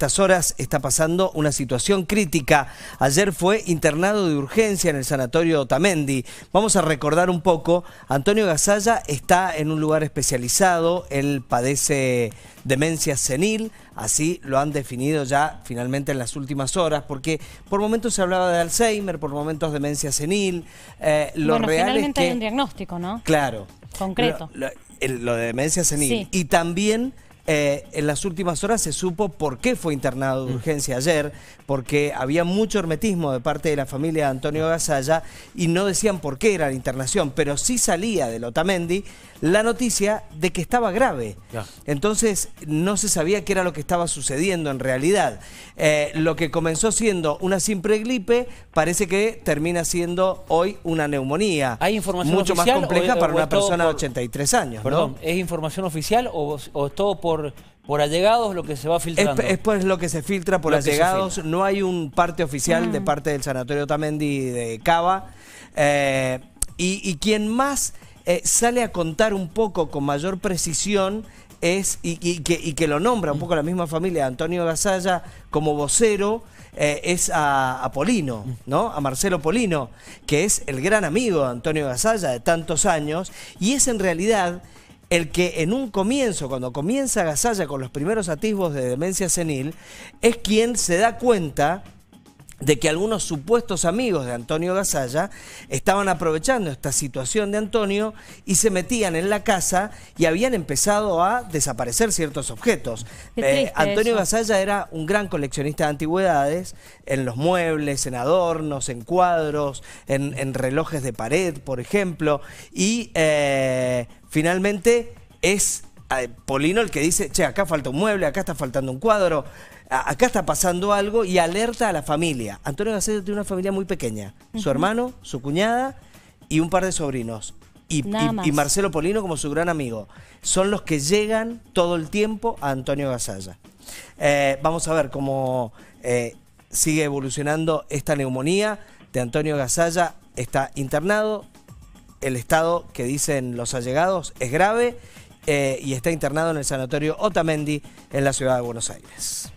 estas horas está pasando una situación crítica. Ayer fue internado de urgencia en el sanatorio Otamendi. Vamos a recordar un poco. Antonio Gasalla está en un lugar especializado. Él padece demencia senil. Así lo han definido ya finalmente en las últimas horas. Porque por momentos se hablaba de Alzheimer, por momentos demencia senil. Eh, lo finalmente es hay un diagnóstico, ¿no? Claro. Concreto. Lo, de demencia senil. Y también eh, en las últimas horas se supo por qué fue internado de mm. urgencia ayer, porque había mucho hermetismo de parte de la familia de Antonio Gasalla y no decían por qué era la internación, pero sí salía de Lotamendi la noticia de que estaba grave. Entonces no se sabía qué era lo que estaba sucediendo en realidad. Eh, lo que comenzó siendo una simple gripe parece que termina siendo hoy una neumonía. ¿Hay información mucho más compleja para una persona de 83 años. Perdón, ¿es información oficial o, o todo por por, allegados lo que se va filtrando. Es, es pues, lo que se filtra por allegados. No hay un parte oficial de mm. parte del Sanatorio Tamendi de Cava. Eh, y, quien más eh, sale a contar un poco con mayor precisión es, y, que, lo nombra un poco la misma familia, Antonio Gasalla como vocero, eh, es a, Polino, ¿no? A Marcelo Polino, que es el gran amigo de Antonio Gasalla de tantos años, y es en realidad el que en un comienzo, cuando comienza Gasalla con los primeros atisbos de demencia senil, es quien se da cuenta de que algunos supuestos amigos de Antonio Gasalla estaban aprovechando esta situación de Antonio y se metían en la casa y habían empezado a desaparecer ciertos objetos. Eh, Antonio Gasalla era un gran coleccionista de antigüedades, en los muebles, en adornos, en cuadros, en, relojes de pared, por ejemplo, y eh, finalmente es Polino el que dice, che, acá falta un mueble, acá está faltando un cuadro, acá está pasando algo y alerta a la familia. Antonio Gasalla tiene una familia muy pequeña, su hermano, su cuñada y un par de sobrinos. Y, Marcelo Polino como su gran amigo. Son los que llegan todo el tiempo a Antonio Gasalla. Eh, vamos a ver cómo eh, sigue evolucionando esta neumonía de Antonio Gasalla. Está internado, el estado que dicen los allegados es grave eh, y está internado en el Sanatorio Otamendi en la ciudad de Buenos Aires.